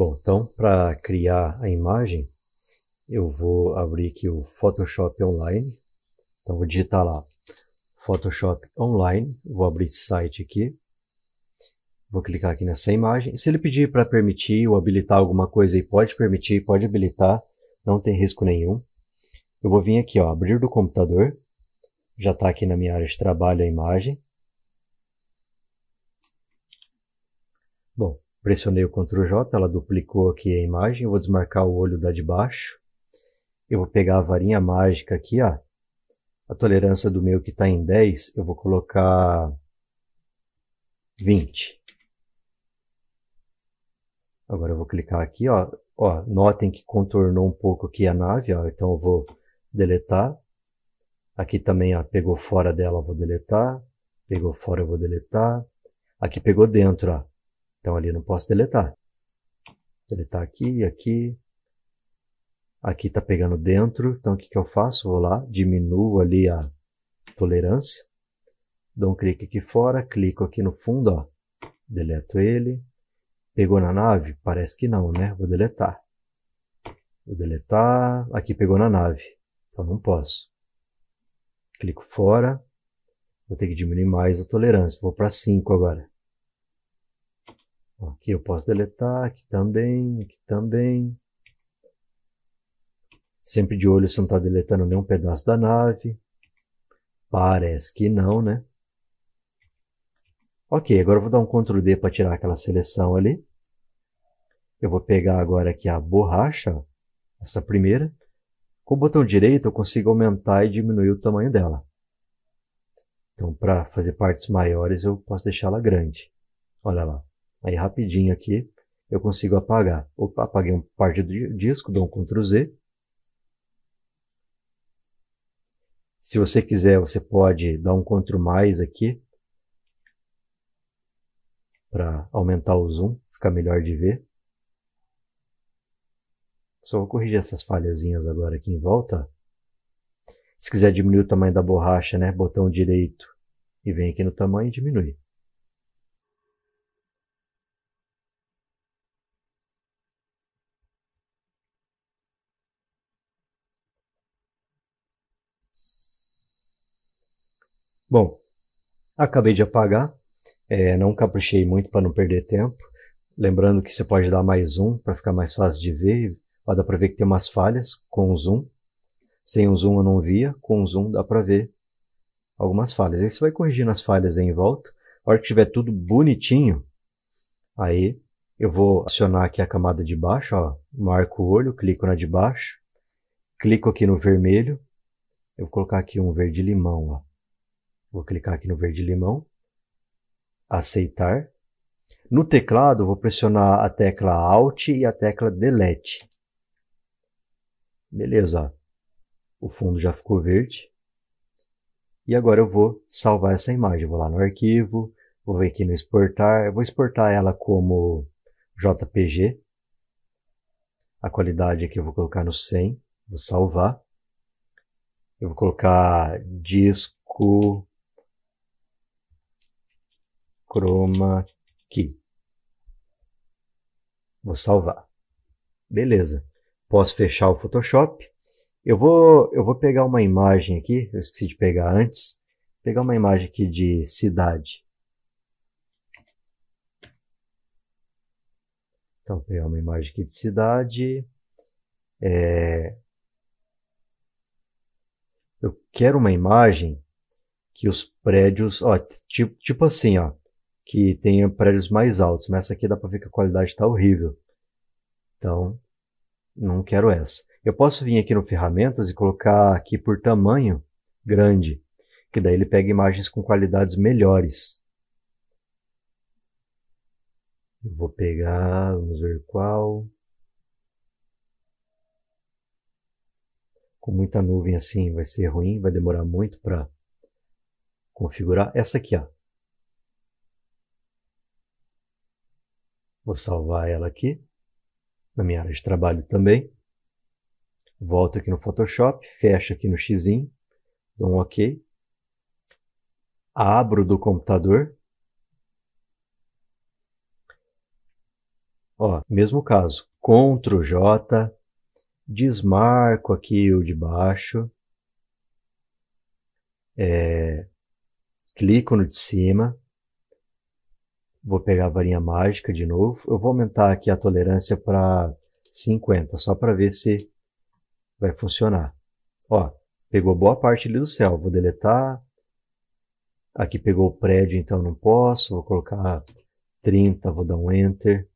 Bom, então para criar a imagem, eu vou abrir aqui o Photoshop Online. Então vou digitar lá Photoshop Online, vou abrir esse site aqui. Vou clicar aqui nessa imagem. Se ele pedir para permitir ou habilitar alguma coisa, e pode permitir, pode habilitar, não tem risco nenhum. Eu vou vir aqui, ó, abrir do computador. Já está aqui na minha área de trabalho a imagem. Bom, Pressionei o Ctrl J, ela duplicou aqui a imagem. Eu vou desmarcar o olho da de baixo. Eu vou pegar a varinha mágica aqui, ó. A tolerância do meu que está em 10, eu vou colocar 20. Agora eu vou clicar aqui, ó. ó notem que contornou um pouco aqui a nave, ó. Então eu vou deletar. Aqui também, ó, pegou fora dela, eu vou deletar. Pegou fora, eu vou deletar. Aqui pegou dentro, ó. Então ali não posso deletar. Deletar aqui, e aqui. Aqui está pegando dentro, então o que, que eu faço? Vou lá, diminuo ali a tolerância. Dou um clique aqui fora, clico aqui no fundo, ó. Deleto ele. Pegou na nave? Parece que não, né? Vou deletar. Vou deletar. Aqui pegou na nave. Então não posso. Clico fora. Vou ter que diminuir mais a tolerância. Vou para 5 agora. Aqui eu posso deletar, aqui também, aqui também. Sempre de olho se não está deletando nenhum pedaço da nave. Parece que não, né? Ok, agora eu vou dar um Ctrl D para tirar aquela seleção ali. Eu vou pegar agora aqui a borracha, essa primeira. Com o botão direito eu consigo aumentar e diminuir o tamanho dela. Então, para fazer partes maiores, eu posso deixá-la grande. Olha lá. Aí rapidinho aqui eu consigo apagar. Opa, apaguei um parte do disco, dou um Ctrl Z. Se você quiser, você pode dar um Ctrl mais aqui para aumentar o zoom, ficar melhor de ver. Só vou corrigir essas falhazinhas agora aqui em volta. Se quiser diminuir o tamanho da borracha, né, botão direito e vem aqui no tamanho e diminui. Bom, acabei de apagar, é, não caprichei muito para não perder tempo. Lembrando que você pode dar mais um para ficar mais fácil de ver. Ó, dá para ver que tem umas falhas com o zoom. Sem o zoom eu não via, com o zoom dá para ver algumas falhas. Aí você vai corrigindo as falhas em volta. A hora que tiver tudo bonitinho, aí eu vou acionar aqui a camada de baixo, ó, marco o olho, clico na de baixo, clico aqui no vermelho, eu vou colocar aqui um verde limão, ó. Vou clicar aqui no verde limão. Aceitar. No teclado, vou pressionar a tecla Alt e a tecla Delete. Beleza, o fundo já ficou verde. E agora eu vou salvar essa imagem. Vou lá no arquivo, vou vir aqui no exportar. Eu vou exportar ela como JPG. A qualidade aqui eu vou colocar no 100, vou salvar. Eu vou colocar disco chroma key. Vou salvar. Beleza. Posso fechar o Photoshop. Eu vou, eu vou pegar uma imagem aqui, eu esqueci de pegar antes. Vou pegar uma imagem aqui de cidade. Então, vou pegar uma imagem aqui de cidade. É... Eu quero uma imagem que os prédios, ó, tipo, tipo assim, ó que tenha prédios mais altos, mas essa aqui dá para ver que a qualidade está horrível. Então, não quero essa. Eu posso vir aqui no ferramentas e colocar aqui por tamanho grande, que daí ele pega imagens com qualidades melhores. Eu vou pegar, vamos ver qual. Com muita nuvem assim vai ser ruim, vai demorar muito para configurar. Essa aqui, ó, Vou salvar ela aqui, na minha área de trabalho também. Volto aqui no Photoshop, fecho aqui no X, dou um OK. Abro do computador. Ó, mesmo caso, Ctrl J, desmarco aqui o de baixo, é, clico no de cima, Vou pegar a varinha mágica de novo. Eu vou aumentar aqui a tolerância para 50, só para ver se vai funcionar. Ó, pegou boa parte ali do céu. Vou deletar. Aqui pegou o prédio, então não posso. Vou colocar 30, vou dar um Enter.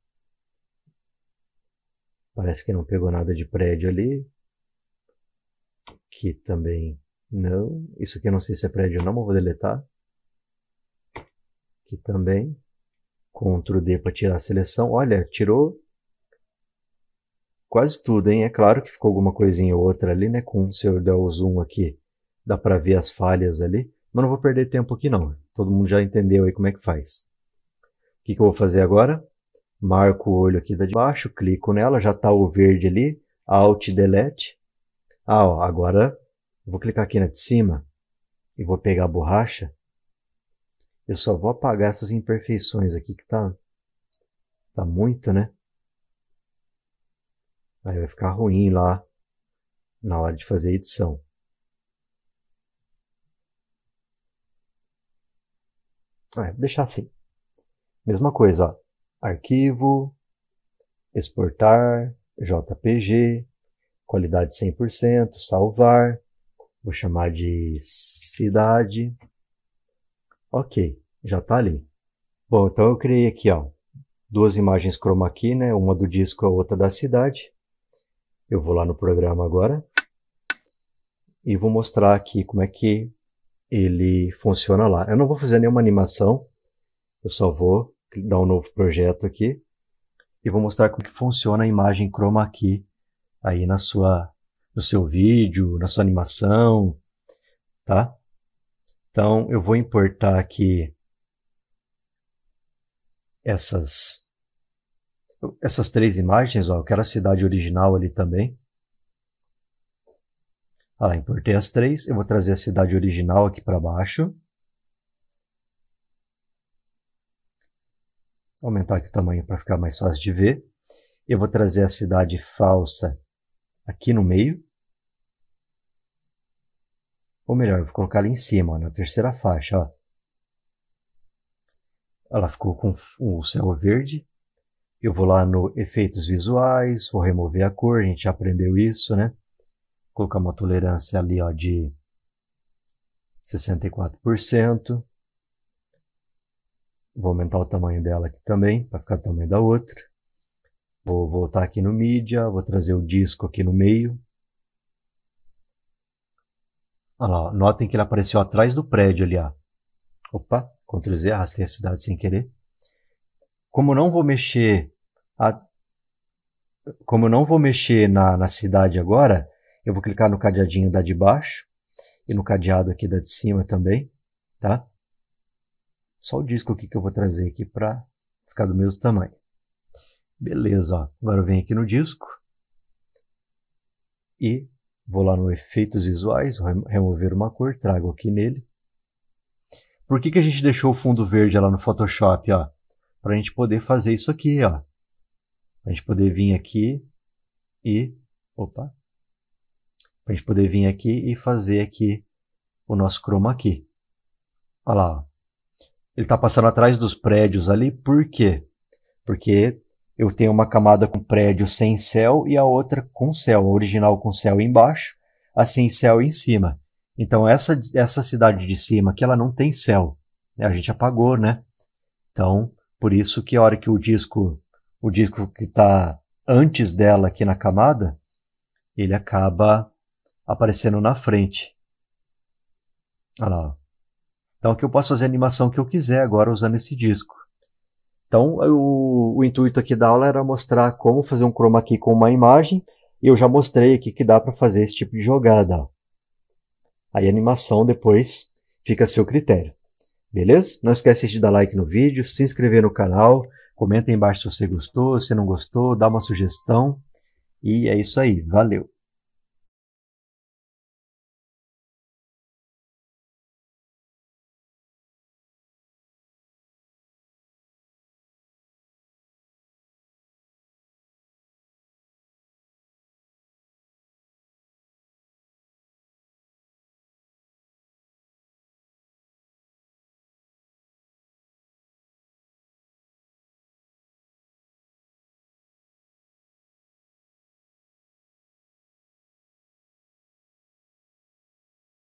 Parece que não pegou nada de prédio ali. Aqui também não. Isso aqui eu não sei se é prédio ou não, mas vou deletar. Aqui também. Ctrl D para tirar a seleção. Olha, tirou quase tudo, hein? É claro que ficou alguma coisinha ou outra ali, né? Com, se eu der o zoom aqui, dá para ver as falhas ali. Mas não vou perder tempo aqui não. Todo mundo já entendeu aí como é que faz. O que, que eu vou fazer agora? Marco o olho aqui da de baixo, clico nela, já está o verde ali. Alt Delete. Ah, ó, agora vou clicar aqui na de cima e vou pegar a borracha eu só vou apagar essas imperfeições aqui que tá, tá muito, né? Aí vai ficar ruim lá na hora de fazer a edição. Ah, vou deixar assim. Mesma coisa, ó. Arquivo, exportar, JPG, qualidade 100%, salvar, vou chamar de cidade. Ok, já está ali. Bom, então eu criei aqui ó, duas imagens chroma key, né? uma do disco e a outra da cidade. Eu vou lá no programa agora e vou mostrar aqui como é que ele funciona lá. Eu não vou fazer nenhuma animação, eu só vou dar um novo projeto aqui e vou mostrar como que funciona a imagem chroma key aí na sua, no seu vídeo, na sua animação, tá? Então eu vou importar aqui essas essas três imagens, ó, eu quero a cidade original ali também. Ah, importei as três, eu vou trazer a cidade original aqui para baixo. Aumentar aqui o tamanho para ficar mais fácil de ver. Eu vou trazer a cidade falsa aqui no meio. Ou melhor, vou colocar ali em cima, ó, na terceira faixa. Ó. Ela ficou com o céu verde. Eu vou lá no efeitos visuais, vou remover a cor, a gente já aprendeu isso, né? Colocar uma tolerância ali ó, de 64%. Vou aumentar o tamanho dela aqui também, para ficar o tamanho da outra. Vou voltar aqui no mídia, vou trazer o disco aqui no meio. Olha lá, notem que ele apareceu atrás do prédio ali. Ó. Opa, Ctrl Z, arrastei a cidade sem querer. Como não vou mexer a... como eu não vou mexer na, na cidade agora, eu vou clicar no cadeadinho da de baixo e no cadeado aqui da de cima também, tá? Só o disco aqui que eu vou trazer aqui para ficar do mesmo tamanho. Beleza, ó. agora eu venho aqui no disco e Vou lá no efeitos visuais, remover uma cor, trago aqui nele. Por que, que a gente deixou o fundo verde lá no Photoshop? Para a gente poder fazer isso aqui. Para a gente poder vir aqui e... Opa! Para a gente poder vir aqui e fazer aqui o nosso chroma aqui. Olha lá. Ó. Ele está passando atrás dos prédios ali. Por quê? Porque eu tenho uma camada com prédio sem céu e a outra com céu, a original com céu embaixo, a sem céu em cima. Então essa, essa cidade de cima, que ela não tem céu, né? a gente apagou, né? Então, por isso que a hora que o disco, o disco que está antes dela aqui na camada, ele acaba aparecendo na frente. Olha lá. Então aqui eu posso fazer a animação que eu quiser agora usando esse disco. Então, o, o intuito aqui da aula era mostrar como fazer um chroma key com uma imagem, e eu já mostrei aqui que dá para fazer esse tipo de jogada. Aí a animação depois fica a seu critério. Beleza? Não esquece de dar like no vídeo, se inscrever no canal, comenta aí embaixo se você gostou, se não gostou, dá uma sugestão. E é isso aí, valeu!